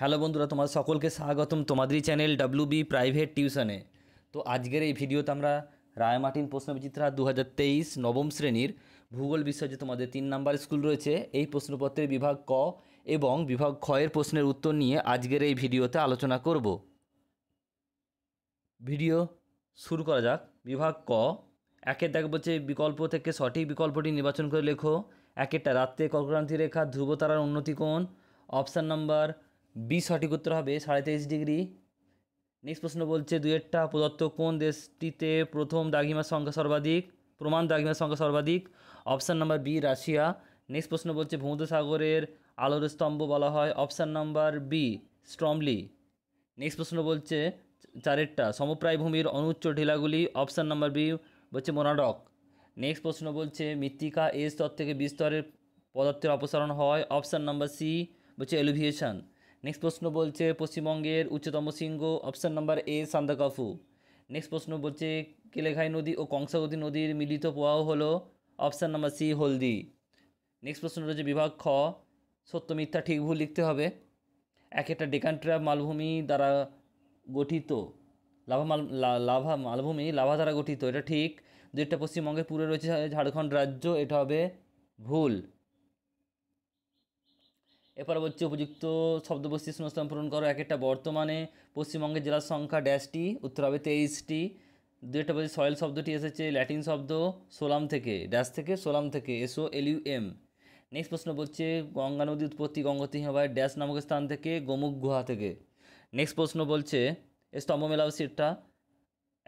hello বন্ধুরা তোমার সকলকে স্বাগতম তোমাদেরই চ্যানেল ডাব্লু বি প্রাইভেট টিউশনে তো আজকের এই ভিডিওতে আমরা রায় মার্টিন প্রশ্নবিচিত্রা দু হাজার তেইশ নবম শ্রেণীর ভূগোল বিষয়ে যে তোমাদের তিন নাম্বার স্কুল রয়েছে এই প্রশ্নপত্রের বিভাগ ক এবং বিভাগ ক্ষয়ের প্রশ্নের উত্তর নিয়ে আজকের এই ভিডিওতে আলোচনা করব ভিডিও শুরু করা যাক বিভাগ ক একের দেখ বলছে বিকল্প থেকে সঠিক বিকল্পটি নির্বাচন করে লেখো একেরটা রাত্রে কর্কক্রান্তি রেখা ধ্রুবতারার উন্নতি কোণ অপশান নাম্বার বি সঠিক উত্তর হবে সাড়ে তেইশ ডিগ্রি নেক্সট প্রশ্ন বলছে দুয়েরটা প্রদত্ত কোন দেশটিতে প্রথম দাগিমার সংখ্যা সর্বাধিক প্রমাণ দাগিমার সংখ্যা সর্বাধিক option number B Russia next প্রশ্ন বলছে ভূমধ্যসাগরের আলোর স্তম্ভ বলা হয় option number B Stromboli next প্রশ্ন বলছে চারেরটা সমপ্রায় ভূমির অনুচ্চ ঢিলাগুলি অপশান নাম্বার বি বলছে মোনাডক নেক্সট প্রশ্ন বলছে মৃত্তিকা এ স্তর থেকে বিস্তরের পদার্থের অপসারণ হয় অপশান নাম্বার সি বলছে এলুভিয়েশন নেক্সট প্রশ্ন বলছে পশ্চিমবঙ্গের উচ্চতম শৃঙ্গ option number A Sandakphu next প্রশ্ন বলছে কেলেঘাই নদী ও কংসাবতী নদীর মিলিত প্রবাহ হল option number C Haldi next প্রশ্ন রয়েছে বিভাগ খ সত্য মিথ্যা ঠিক ভুল লিখতে হবে এক একটা ডেকান ট্র্যাপ মালভূমি দ্বারা গঠিত লাভা মাল লাভা মালভূমি লাভা দ্বারা গঠিত এটা ঠিক যেটা পশ্চিমবঙ্গের পূর্বে রয়েছে ঝাড়খণ্ড রাজ্য এটা হবে ভুল এরপরে হচ্ছে উপযুক্ত শব্দবস্তি শূন্যস্থান পূরণ করো এক একটা বর্তমানে পশ্চিমবঙ্গের জেলার সংখ্যা ড্যাশটি উত্তর হবে তেইশটি একটা বলছি সয়েল শব্দটি এসেছে ল্যাটিন শব্দ সোলাম থেকে ড্যাশ থেকে সোলাম থেকে এসও এলইউ এম নেক্সট প্রশ্ন বলছে গঙ্গা নদী উৎপত্তি গঙ্গতি হিমাবায় ড্যাশ নামক স্থান থেকে গোমুখ গুহা থেকে নেক্সট প্রশ্ন বলছে স্তম্ভ মেলাও সিটটা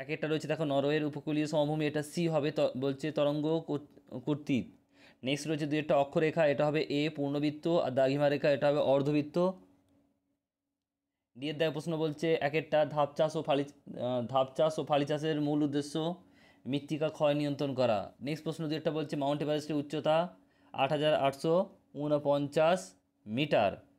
এক একটা রয়েছে দেখো নরওয়ের উপকূলীয় সমভূমি এটা সি হবে বলছে তরঙ্গ কর্তৃক নেক্সট রয়েছে দুই একটা অক্ষরেখা এটা হবে এ পূর্ণবৃত্ত আর দাগিমা রেখা এটা হবে অর্ধবৃত্ত ডিয়ের দায় প্রশ্ন বলছে এক একটা ধাপ চাষ ও ফালি ধাপ চাষ ও ফালি চাষের মূল উদ্দেশ্য মৃত্তিকা ক্ষয় নিয়ন্ত্রণ করা নেক্সট প্রশ্ন দুই একটা বলছে মাউন্ট এভারেস্টের উচ্চতা আট হাজার আটশো ঊনপঞ্চাশ মিটার